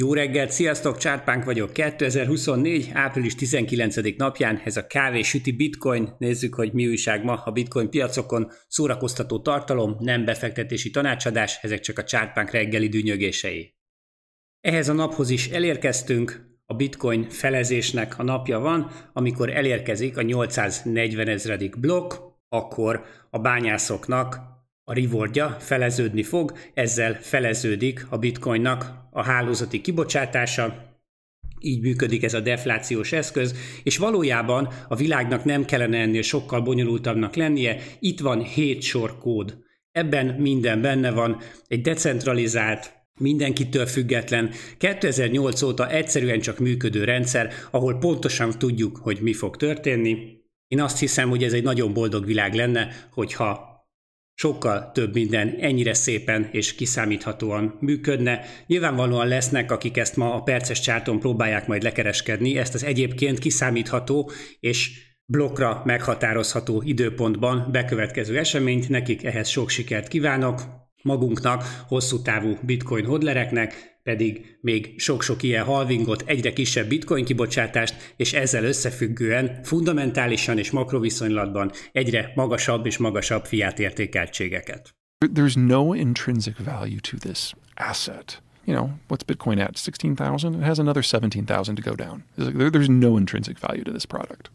Jó reggelt, sziasztok, Csárpánk vagyok. 2024. április 19. napján ez a kávé süti bitcoin. Nézzük, hogy mi újság ma a bitcoin piacokon. Szórakoztató tartalom, nem befektetési tanácsadás, ezek csak a Csárpánk reggeli dűnyögései. Ehhez a naphoz is elérkeztünk, a bitcoin felezésnek a napja van, amikor elérkezik a 840 ezredik blokk, akkor a bányászoknak a rewardja feleződni fog, ezzel feleződik a bitcoinnak a hálózati kibocsátása, így működik ez a deflációs eszköz, és valójában a világnak nem kellene ennél sokkal bonyolultabbnak lennie, itt van 7 sor kód. Ebben minden benne van, egy decentralizált, mindenkitől független, 2008 óta egyszerűen csak működő rendszer, ahol pontosan tudjuk, hogy mi fog történni. Én azt hiszem, hogy ez egy nagyon boldog világ lenne, hogyha sokkal több minden ennyire szépen és kiszámíthatóan működne. Nyilvánvalóan lesznek, akik ezt ma a perces csárton próbálják majd lekereskedni, ezt az egyébként kiszámítható és blokkra meghatározható időpontban bekövetkező eseményt, nekik ehhez sok sikert kívánok, magunknak, hosszú távú bitcoin hodlereknek, pedig még sok-sok ilyen halvingot, egyre kisebb bitcoin kibocsátást, és ezzel összefüggően fundamentálisan és makroviszonylatban egyre magasabb és magasabb fiát értékeltségeket. There's no intrinsic value to this asset. you know, what's Bitcoin at? 16,000? It has another 17,000 to go down. There's no intrinsic value to this product.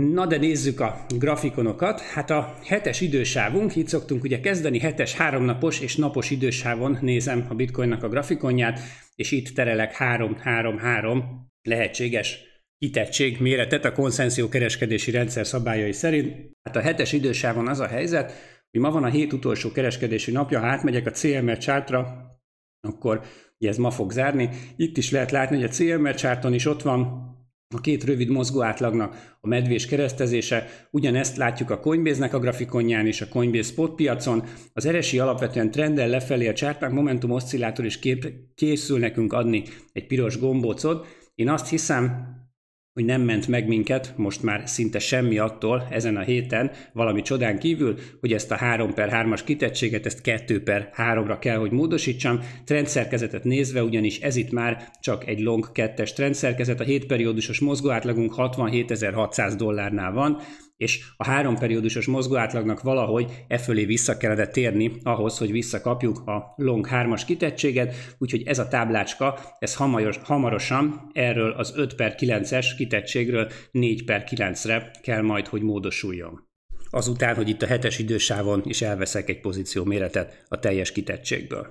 Na de nézzük a grafikonokat. Hát a hetes idősávunk, itt szoktunk ugye kezdeni, hetes, háromnapos és napos idősávon nézem a bitcoinnak a grafikonját, és itt terelek 3-3-3 lehetséges hitettség méretet a konszenzió kereskedési rendszer szabályai szerint. Hát a hetes idősávon az a helyzet, hogy ma van a hét utolsó kereskedési napja, ha átmegyek a CME csártra, akkor ugye ez ma fog zárni. Itt is lehet látni, hogy a CME csárton is ott van a két rövid mozgó átlagnak a medvés keresztezése. Ugyanezt látjuk a coinbase a grafikonján és a Coinbase spot piacon. Az eresi alapvetően trendel lefelé a csárpák Momentum oszcillátor is kép- készül nekünk adni egy piros gombócot. Én azt hiszem, hogy nem ment meg minket, most már szinte semmi attól ezen a héten, valami csodán kívül, hogy ezt a 3 per 3-as kitettséget, ezt 2 per 3-ra kell, hogy módosítsam. Trendszerkezetet nézve, ugyanis ez itt már csak egy long 2-es trendszerkezet, a 7 periódusos mozgóátlagunk 67.600 dollárnál van, és a három periódusos mozgóátlagnak valahogy e fölé vissza kellene térni ahhoz, hogy visszakapjuk a long 3-as kitettséget, úgyhogy ez a táblácska, ez hamaros, hamarosan erről az 5 per 9-es kitettségről 4 per 9-re kell majd, hogy módosuljon. Azután, hogy itt a hetes idősávon is elveszek egy pozíció méretet a teljes kitettségből.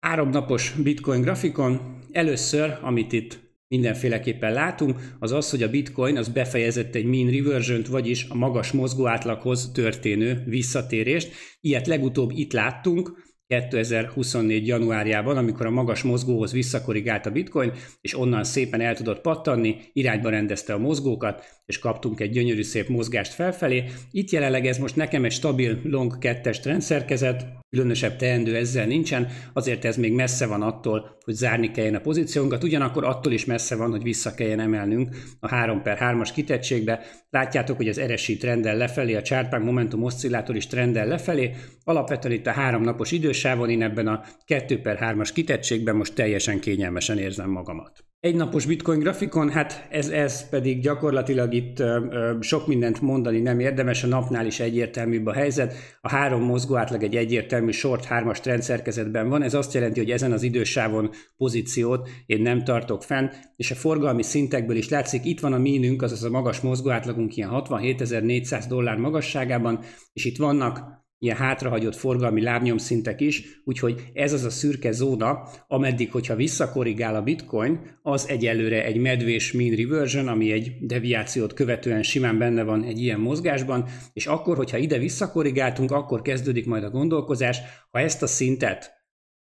Háromnapos bitcoin grafikon, először, amit itt mindenféleképpen látunk, az az, hogy a bitcoin az befejezett egy mean reversion vagyis a magas mozgó átlaghoz történő visszatérést. Ilyet legutóbb itt láttunk, 2024. januárjában, amikor a magas mozgóhoz visszakorrigált a bitcoin, és onnan szépen el tudott pattanni, irányba rendezte a mozgókat, és kaptunk egy gyönyörű szép mozgást felfelé. Itt jelenleg ez most nekem egy stabil long kettes es trendszerkezet, különösebb teendő ezzel nincsen, azért ez még messze van attól, hogy zárni kelljen a pozíciónkat, ugyanakkor attól is messze van, hogy vissza kelljen emelnünk a 3 per 3-as kitettségbe. Látjátok, hogy az eresi trendel lefelé, a csárpák momentum oszcillátor is trendel lefelé, alapvetően itt a három napos idősávon én ebben a 2 per 3-as kitettségben most teljesen kényelmesen érzem magamat. Egynapos bitcoin grafikon, hát ez, ez pedig gyakorlatilag itt ö, ö, sok mindent mondani nem érdemes, a napnál is egyértelműbb a helyzet. A három mozgó átlag egy egyértelmű short hármas trendszerkezetben van, ez azt jelenti, hogy ezen az idősávon pozíciót én nem tartok fenn, és a forgalmi szintekből is látszik, itt van a mínünk, azaz a magas mozgó átlagunk ilyen 67.400 dollár magasságában, és itt vannak ilyen hátrahagyott forgalmi lábnyomszintek is, úgyhogy ez az a szürke zóna, ameddig, hogyha visszakorrigál a bitcoin, az egyelőre egy medvés mean reversion, ami egy deviációt követően simán benne van egy ilyen mozgásban, és akkor, hogyha ide visszakorrigáltunk, akkor kezdődik majd a gondolkozás, ha ezt a szintet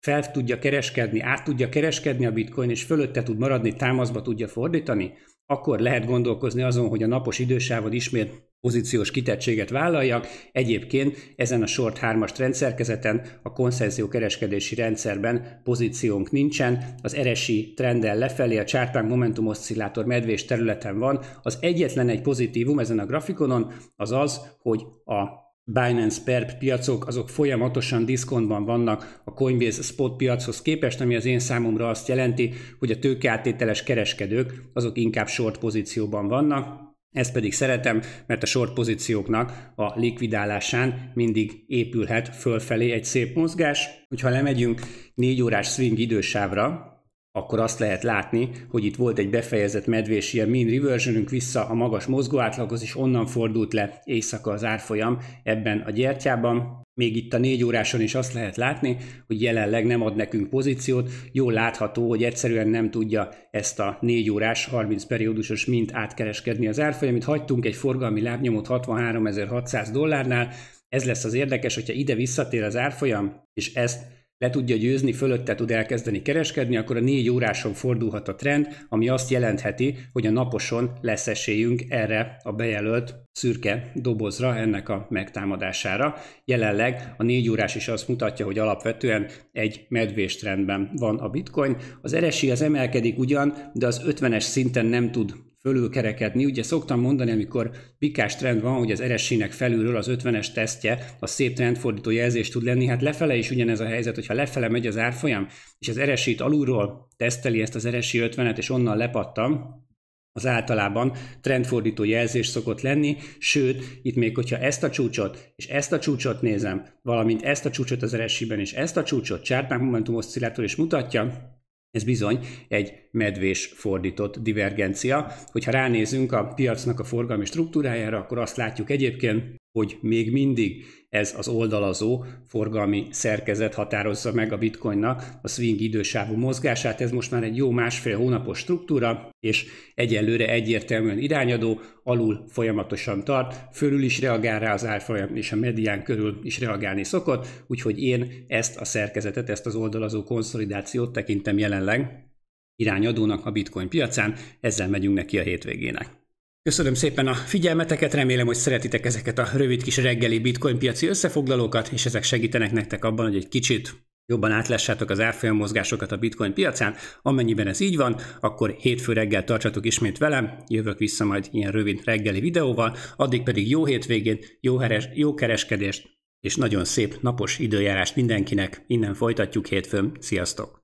fel tudja kereskedni, át tudja kereskedni a bitcoin, és fölötte tud maradni, támaszba tudja fordítani, akkor lehet gondolkozni azon, hogy a napos idősávod ismét pozíciós kitettséget vállaljak. Egyébként ezen a short 3-as rendszerkezeten a konszenzió kereskedési rendszerben pozíciónk nincsen, az eresi trenden lefelé a csártánk momentum oszcillátor medvés területen van. Az egyetlen egy pozitívum ezen a grafikonon az az, hogy a Binance Perp piacok azok folyamatosan diszkontban vannak a Coinbase spot piachoz képest, ami az én számomra azt jelenti, hogy a tőkeáttételes kereskedők azok inkább short pozícióban vannak, ezt pedig szeretem, mert a short pozícióknak a likvidálásán mindig épülhet fölfelé egy szép mozgás. Hogyha lemegyünk 4 órás swing idősávra, akkor azt lehet látni, hogy itt volt egy befejezett medvés ilyen mean reversionünk vissza a magas átlaghoz, és onnan fordult le éjszaka az árfolyam ebben a gyertyában. Még itt a négy óráson is azt lehet látni, hogy jelenleg nem ad nekünk pozíciót, jól látható, hogy egyszerűen nem tudja ezt a négy órás, 30 periódusos mint átkereskedni az árfolyam, itt Hagytunk egy forgalmi lábnyomot 63.600 dollárnál, ez lesz az érdekes, hogyha ide visszatér az árfolyam, és ezt le tudja győzni, fölötte tud elkezdeni kereskedni, akkor a négy óráson fordulhat a trend, ami azt jelentheti, hogy a naposon lesz esélyünk erre a bejelölt szürke dobozra, ennek a megtámadására. Jelenleg a négy órás is azt mutatja, hogy alapvetően egy medvés trendben van a bitcoin. Az RSI az emelkedik ugyan, de az 50-es szinten nem tud fölülkerekedni. Ugye szoktam mondani, amikor pikás trend van, hogy az eresinek felülről az 50-es tesztje, a szép trendfordító jelzés tud lenni, hát lefele is ugyanez a helyzet, hogyha lefele megy az árfolyam, és az eresit alulról teszteli ezt az eresi 50-et, és onnan lepattam, az általában trendfordító jelzés szokott lenni, sőt, itt még hogyha ezt a csúcsot és ezt a csúcsot nézem, valamint ezt a csúcsot az rsi és ezt a csúcsot csárpánk momentum oszcillátor is mutatja, ez bizony egy medvés fordított divergencia. Hogyha ránézünk a piacnak a forgalmi struktúrájára, akkor azt látjuk egyébként, hogy még mindig ez az oldalazó forgalmi szerkezet határozza meg a bitcoinnak a swing idősávú mozgását. Ez most már egy jó másfél hónapos struktúra, és egyelőre egyértelműen irányadó, alul folyamatosan tart, fölül is reagál rá az árfolyam, és a medián körül is reagálni szokott, úgyhogy én ezt a szerkezetet, ezt az oldalazó konszolidációt tekintem jelenleg irányadónak a bitcoin piacán. Ezzel megyünk neki a hétvégének. Köszönöm szépen a figyelmeteket, remélem, hogy szeretitek ezeket a rövid kis reggeli bitcoin piaci összefoglalókat, és ezek segítenek nektek abban, hogy egy kicsit jobban átlássátok az árfolyam mozgásokat a bitcoin piacán. Amennyiben ez így van, akkor hétfő reggel tartsatok ismét velem, jövök vissza majd ilyen rövid reggeli videóval, addig pedig jó hétvégén, jó, heres, jó kereskedést, és nagyon szép napos időjárást mindenkinek. Innen folytatjuk hétfőn. Sziasztok!